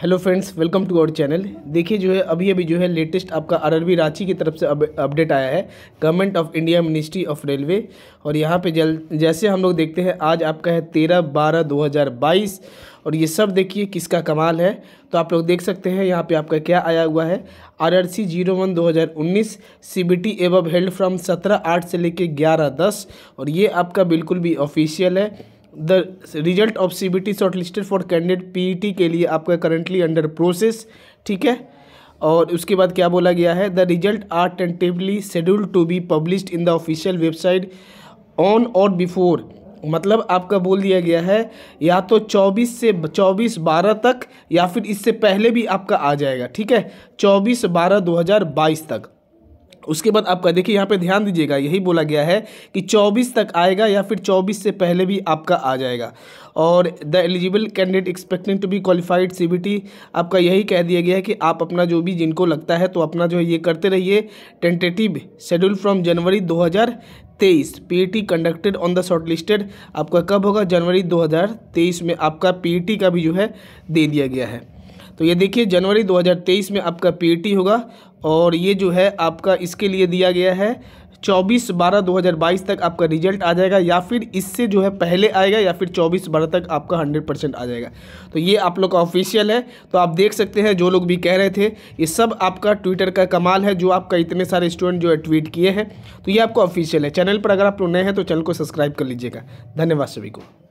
hello friends welcome to our channel देखिए जो है अभी अभी जो है लेटेस्ट आपका आरआरबी रांची की तरफ से अपडेट आया है government of India ministry of railway और यहाँ पे जल जैसे हम लोग देखते हैं आज आपका है तेरह बारह दो हज़ार बाईस और ये सब देखिए किसका कमाल है तो आप लोग देख सकते हैं यहाँ पे आपका क्या आया हुआ है R R C zero one दो हज़ार उन्नीस सी बी टी एवब हेल्ड फ्रॉम सत्रह आठ से लेके ग्यारह दस और ये आपका बिल्कुल भी ऑफिशियल है the result of C B T shortlisted for candidate P E T के लिए आपका करंटली अंडर प्रोसेस ठीक है और उसके बाद क्या बोला गया है the result are tentatively schedule to be publish in the official website on or before मतलब आपका बोल दिया गया है या तो 24 से 24 बारह तक या फिर इससे पहले भी आपका आ जाएगा ठीक है 24 बारह 2022 तक उसके बाद आपका देखिए यहाँ पे ध्यान दीजिएगा यही बोला गया है कि 24 तक आएगा या फिर 24 से पहले भी आपका आ जाएगा और the eligible candidate expecting to be qualified सी आपका यही कह दिया गया है कि आप अपना जो भी जिनको लगता है तो अपना जो है ये करते रहिए tentative schedule from January 2023 PET conducted on the shortlisted आपका कब होगा जनवरी दो में आपका पी e का भी जो है दे दिया गया है तो ये देखिए जनवरी 2023 में आपका पीटी e होगा और ये जो है आपका इसके लिए दिया गया है चौबीस बारह दो हज़ार बाईस तक आपका रिजल्ट आ जाएगा या फिर इससे जो है पहले आएगा या फिर चौबीस बारह तक आपका हंड्रेड परसेंट आ जाएगा तो ये आप लोग का ऑफिशियल है तो आप देख सकते हैं जो लोग भी कह रहे थे ये सब आपका ट्विटर का कमाल है जो आपका इतने सारे स्टूडेंट जो है ट्वीट किए हैं तो ये आपका ऑफिशियल है चैनल पर अगर आप लोग नए हैं तो चैनल को सब्सक्राइब कर लीजिएगा धन्यवाद सभी को